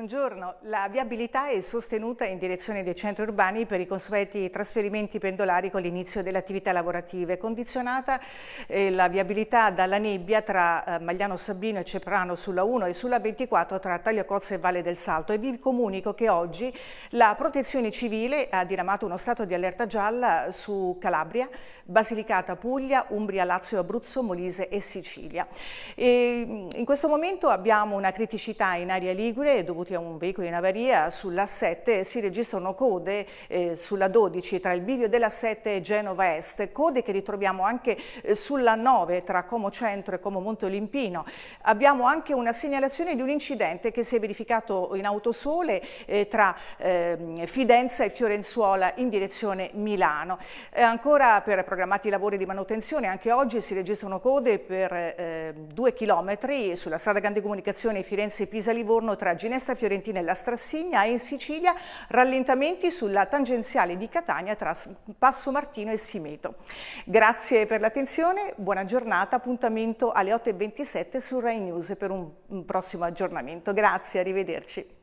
Buongiorno, la viabilità è sostenuta in direzione dei centri urbani per i consueti trasferimenti pendolari con l'inizio delle attività lavorative, condizionata eh, la viabilità dalla nebbia tra eh, Magliano Sabino e Ceprano sulla 1 e sulla 24 tra Tagliacozzo e Valle del Salto e vi comunico che oggi la protezione civile ha diramato uno stato di allerta gialla su Calabria, Basilicata, Puglia, Umbria, Lazio, Abruzzo, Molise e Sicilia. E, mm, in questo momento abbiamo una criticità in area Ligure dovuta che è un veicolo in avaria, sulla 7 si registrano code eh, sulla 12 tra il bivio della 7 e Genova Est, code che ritroviamo anche eh, sulla 9 tra Como Centro e Como Monte Olimpino. Abbiamo anche una segnalazione di un incidente che si è verificato in autosole eh, tra ehm, Fidenza e Fiorenzuola in direzione Milano. ancora per programmati i lavori di manutenzione, anche oggi si registrano code per 2 eh, km sulla strada Grande Comunicazione Firenze-Pisa-Livorno tra Ginestra e Fiorentina e la Strassigna e in Sicilia rallentamenti sulla tangenziale di Catania tra Passo Martino e Simeto. Grazie per l'attenzione, buona giornata, appuntamento alle 8.27 su Rai News per un prossimo aggiornamento. Grazie, arrivederci.